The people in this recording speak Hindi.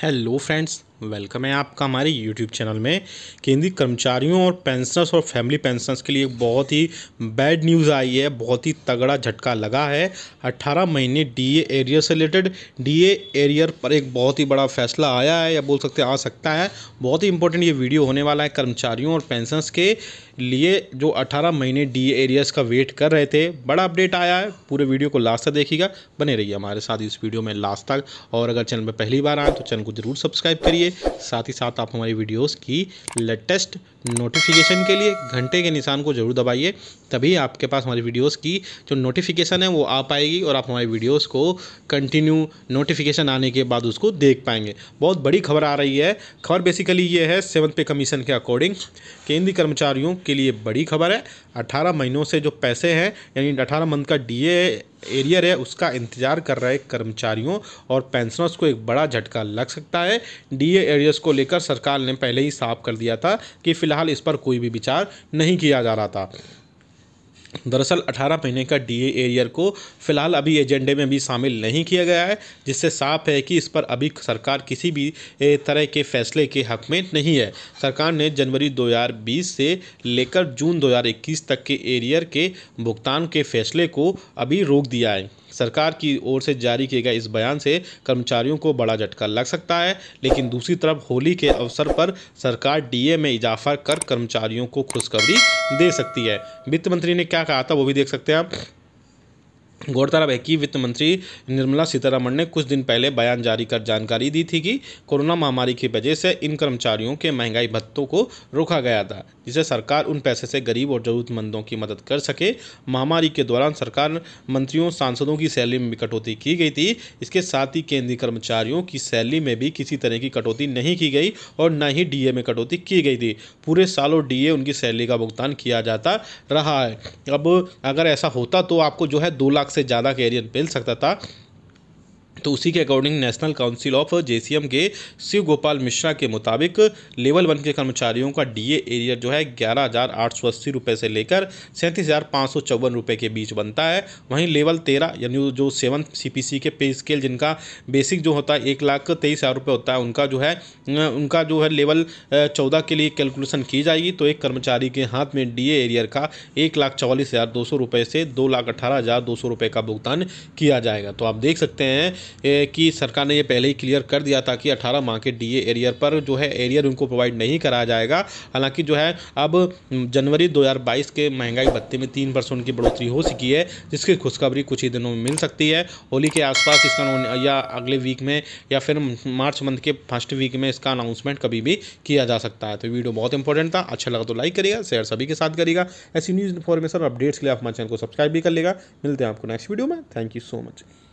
हेलो फ्रेंड्स वेलकम है आपका हमारे यूट्यूब चैनल में केंद्रीय कर्मचारियों और पेंशनर्स और फैमिली पेंशनर्स के लिए बहुत ही बैड न्यूज़ आई है बहुत ही तगड़ा झटका लगा है 18 महीने डीए एरियर से रिलेटेड डीए एरियर पर एक बहुत ही बड़ा फैसला आया है या बोल सकते आ सकता है बहुत ही इंपॉर्टेंट ये वीडियो होने वाला है कर्मचारियों और पेंशनर्स के लिए जो अठारह महीने डी एरियर्स का वेट कर रहे थे बड़ा अपडेट आया है पूरे वीडियो को लास्ट तक देखिएगा बने रहिए हमारे साथ इस वीडियो में लास्ट तक और अगर चैनल पर पहली बार आए तो चैनल को जरूर सब्सक्राइब करिए साथ ही साथ आप हमारी वीडियोस की लेटेस्ट नोटिफिकेशन के लिए घंटे के निशान को ज़रूर दबाइए तभी आपके पास हमारी वीडियोस की जो नोटिफिकेशन है वो आ पाएगी और आप हमारी वीडियोस को कंटिन्यू नोटिफिकेशन आने के बाद उसको देख पाएंगे बहुत बड़ी खबर आ रही है खबर बेसिकली ये है सेवन पे कमीशन के अकॉर्डिंग केंद्रीय कर्मचारियों के लिए बड़ी खबर है अठारह महीनों से जो पैसे हैं यानी अठारह मंथ का डी एरियर है उसका इंतजार कर रहे कर्मचारियों और पेंशनर्स को एक बड़ा झटका लग सकता है डी एरियर्स को लेकर सरकार ने पहले ही साफ कर दिया था कि फिलहाल फिलहाल इस पर कोई भी विचार नहीं किया जा रहा था दरअसल 18 महीने का डीए एरियर को फिलहाल अभी एजेंडे में भी शामिल नहीं किया गया है जिससे साफ है कि इस पर अभी सरकार किसी भी तरह के फैसले के हक में नहीं है सरकार ने जनवरी 2020 से लेकर जून 2021 तक के एरियर के भुगतान के फैसले को अभी रोक दिया है सरकार की ओर से जारी किए गए इस बयान से कर्मचारियों को बड़ा झटका लग सकता है लेकिन दूसरी तरफ होली के अवसर पर सरकार डीए में इजाफा कर कर्मचारियों को खुशखबरी दे सकती है वित्त मंत्री ने क्या कहा था वो भी देख सकते हैं आप गौरतलब है कि वित्त मंत्री निर्मला सीतारमण ने कुछ दिन पहले बयान जारी कर जानकारी दी थी कि कोरोना महामारी की वजह से इन कर्मचारियों के महंगाई भत्तों को रोका गया था जिससे सरकार उन पैसे से गरीब और ज़रूरतमंदों की मदद कर सके महामारी के दौरान सरकार मंत्रियों सांसदों की सैलरी में भी कटौती की गई थी इसके साथ ही केंद्रीय कर्मचारियों की सैलरी में भी किसी तरह की कटौती नहीं की गई और न ही डीए में कटौती की गई थी पूरे सालों डीए उनकी सैलरी का भुगतान किया जाता रहा है अब अगर ऐसा होता तो आपको जो है दो लाख से ज़्यादा कैरियर मिल सकता था तो उसी के according national council of JCM के शिव गोपाल मिश्रा के मुताबिक लेवल वन के कर्मचारियों का डीए एरियर जो है ग्यारह हज़ार आठ सौ अस्सी रुपये से लेकर सैंतीस हज़ार पाँच सौ चौवन रुपये के बीच बनता है वहीं लेवल तेरह यानी जो सेवन सीपीसी के पे स्केल जिनका बेसिक जो होता है एक लाख तेईस हज़ार रुपये होता है उनका जो है उनका जो है लेवल चौदह के लिए कैलकुलेशन की जाएगी तो एक कर्मचारी के हाथ में डी एरियर का एक लाख चवालीस हज़ार दो सौ रुपये से दो लाख अठारह हज़ार दो सौ रुपये का भुगतान किया जाएगा तो आप देख सकते हैं कि सरकार ने ये पहले ही क्लियर कर दिया था कि 18 माह के डीए एरियर पर जो है एरियर उनको प्रोवाइड नहीं कराया जाएगा हालांकि जो है अब जनवरी 2022 के महंगाई भत्ते में तीन परसेंट की बढ़ोतरी हो सकी है जिसकी खुशखबरी कुछ ही दिनों में मिल सकती है होली के आसपास इसका या अगले वीक में या फिर मार्च मंथ के फर्स्ट वीक में इसका अनाउंसमेंट कभी भी किया जा सकता है तो वीडियो बहुत इंपॉर्टेंट था अच्छा लगा तो लाइक करिएगा शेयर सभी के साथ करिएगा ऐसी न्यूज़ इन्फॉर्मेशन अपडेट्स के लिए आप हमारे चैनल को सब्सक्राइब भी कर लेगा मिलते हैं आपको नेक्स्ट वीडियो में थैंक यू सो मच